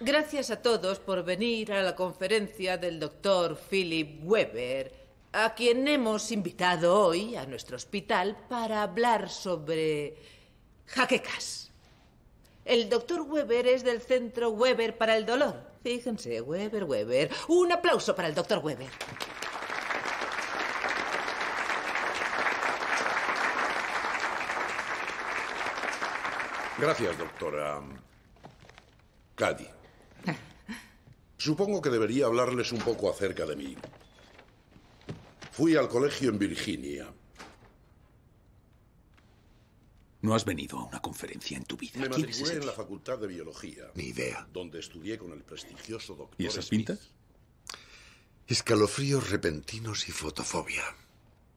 Gracias a todos por venir a la conferencia del doctor Philip Weber, a quien hemos invitado hoy a nuestro hospital para hablar sobre jaquecas. El doctor Weber es del Centro Weber para el Dolor. Fíjense, Weber, Weber. Un aplauso para el doctor Weber. Gracias, doctora Cady. Supongo que debería hablarles un poco acerca de mí. Fui al colegio en Virginia. No has venido a una conferencia en tu vida. Me matriculé en la Facultad de Biología. Ni idea. Donde estudié con el prestigioso doctor. ¿Y esas pintas? Escalofríos repentinos y fotofobia.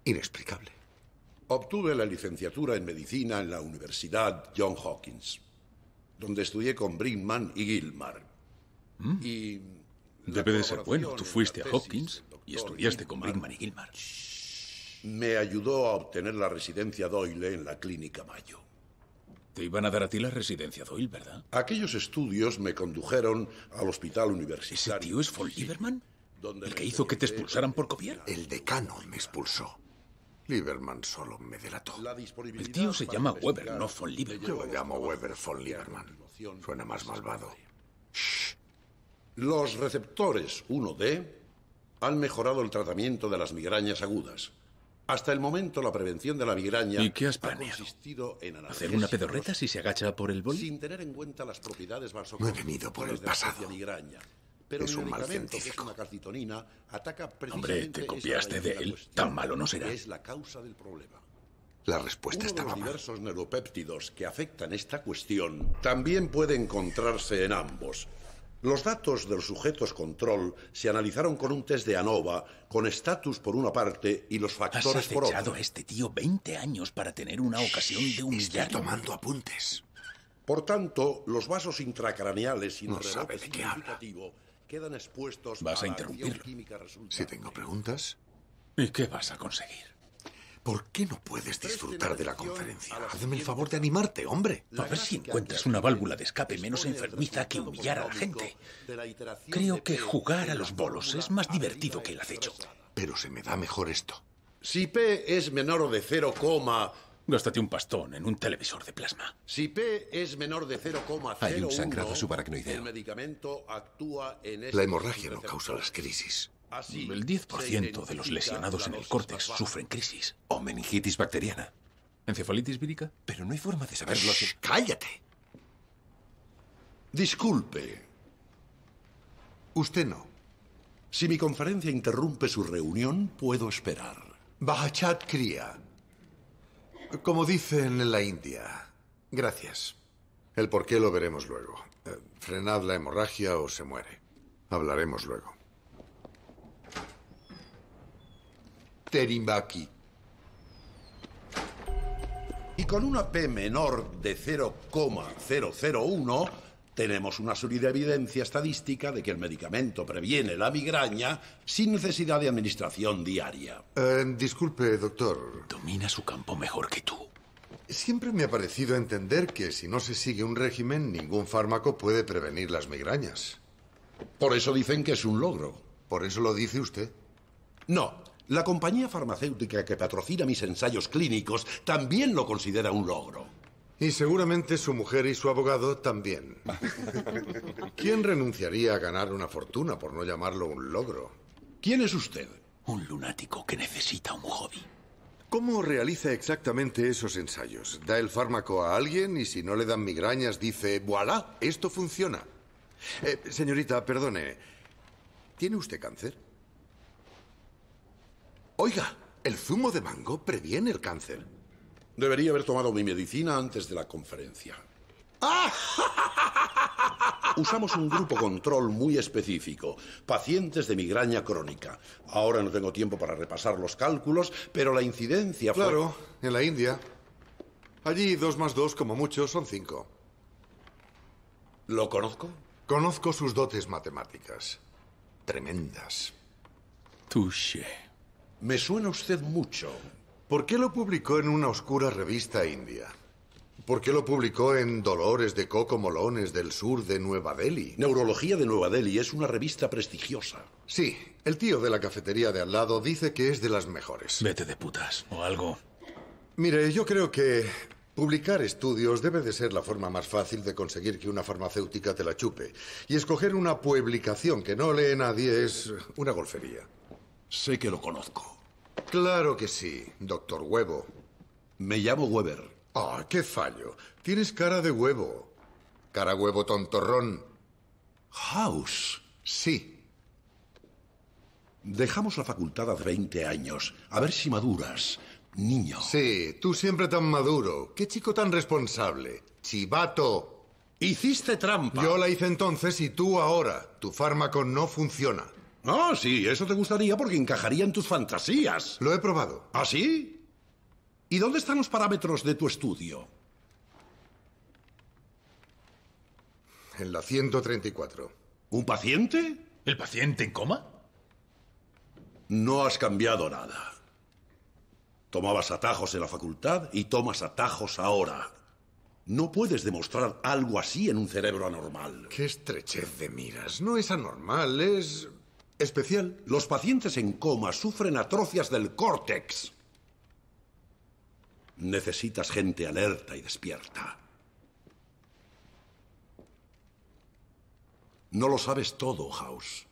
Inexplicable. Obtuve la licenciatura en medicina en la Universidad John Hawkins. donde estudié con Brinkman y Gilmar. Mm. Y Debe de ser bueno. Tú fuiste a Hopkins y estudiaste con Brinkman y Gilmar. Me ayudó a obtener la residencia Doyle en la Clínica Mayo. Te iban a dar a ti la residencia Doyle, ¿verdad? Aquellos estudios me condujeron al hospital universitario. ¿Ese tío es Von Lieberman? ¿El que hizo que te expulsaran por copiar? El decano me expulsó. Lieberman solo me delató. El tío se llama Weber, no Von Lieberman. Yo lo llamo Weber Von Lieberman. Suena más malvado. Shh. Los receptores 1D han mejorado el tratamiento de las migrañas agudas. Hasta el momento la prevención de la migraña ¿Y qué has en hacer una pedorreta si se agacha por el bol. Sin tener en cuenta las propiedades No he venido por el pasado. Migraña. Pero es un mal científico. ataca Hombre, te copiaste de él. Tan malo no será. Es la causa del problema. La respuesta está estaba los diversos neuropéptidos que afectan esta cuestión también pueden encontrarse en ambos. Los datos de los sujetos control se analizaron con un test de ANOVA, con estatus por una parte y los factores por otra. Has a este tío 20 años para tener una ocasión de humillar. Está tomando apuntes. Por tanto, los vasos intracraneales y no sabe de qué habla. quedan expuestos ¿Vas a, a interrumpirlo? Si tengo preguntas, ¿y qué vas a conseguir? ¿Por qué no puedes disfrutar de la conferencia? Hazme el favor de animarte, hombre. A ver si encuentras una válvula de escape este menos enfermiza que humillar a la gente. Creo que jugar a los bolos es más divertido que el acecho. Pero se me da mejor esto. Si P es menor de 0, Gástate un pastón en un televisor de plasma. Si P es menor de 0, hay un sangrado subaracnoideo. El medicamento La este hemorragia no causa las crisis el 10% de los lesionados en el córtex sufren crisis o meningitis bacteriana. ¿Encefalitis vírica? Pero no hay forma de saberlo. así. ¡Cállate! Disculpe. Usted no. Si mi conferencia interrumpe su reunión, puedo esperar. Bahachat cría. Como dicen en la India. Gracias. El por qué lo veremos luego. Eh, frenad la hemorragia o se muere. Hablaremos luego. Terimbaki. Y con una P menor de 0,001 tenemos una sólida evidencia estadística de que el medicamento previene la migraña sin necesidad de administración diaria. Eh, disculpe, doctor. Domina su campo mejor que tú. Siempre me ha parecido entender que si no se sigue un régimen, ningún fármaco puede prevenir las migrañas. Por eso dicen que es un logro. ¿Por eso lo dice usted? No, la compañía farmacéutica que patrocina mis ensayos clínicos también lo considera un logro. Y seguramente su mujer y su abogado también. ¿Quién renunciaría a ganar una fortuna por no llamarlo un logro? ¿Quién es usted? Un lunático que necesita un hobby. ¿Cómo realiza exactamente esos ensayos? ¿Da el fármaco a alguien y si no le dan migrañas dice, voilà, esto funciona? Eh, señorita, perdone. ¿Tiene usted cáncer? Oiga, el zumo de mango previene el cáncer. Debería haber tomado mi medicina antes de la conferencia. Usamos un grupo control muy específico, pacientes de migraña crónica. Ahora no tengo tiempo para repasar los cálculos, pero la incidencia Claro, en la India. Allí dos más dos, como mucho, son cinco. ¿Lo conozco? Conozco sus dotes matemáticas. Tremendas. Touché. Me suena usted mucho. ¿Por qué lo publicó en una oscura revista india? ¿Por qué lo publicó en Dolores de Coco Molones del sur de Nueva Delhi? Neurología de Nueva Delhi es una revista prestigiosa. Sí, el tío de la cafetería de al lado dice que es de las mejores. Vete de putas o algo. Mire, yo creo que publicar estudios debe de ser la forma más fácil de conseguir que una farmacéutica te la chupe. Y escoger una publicación que no lee nadie es una golfería. Sé que lo conozco. Claro que sí, doctor Huevo. Me llamo Weber. Ah, qué fallo. Tienes cara de huevo. Cara huevo tontorrón. House. Sí. Dejamos la facultad hace 20 años. A ver si maduras, niño. Sí, tú siempre tan maduro. Qué chico tan responsable. Chivato. Hiciste trampa. Yo la hice entonces y tú ahora. Tu fármaco no funciona. No, sí, eso te gustaría porque encajaría en tus fantasías. Lo he probado. ¿Ah, sí? ¿Y dónde están los parámetros de tu estudio? En la 134. ¿Un paciente? ¿El paciente en coma? No has cambiado nada. Tomabas atajos en la facultad y tomas atajos ahora. No puedes demostrar algo así en un cerebro anormal. Qué estrechez de miras. No es anormal, es especial, los pacientes en coma sufren atrocias del córtex. Necesitas gente alerta y despierta. No lo sabes todo, House.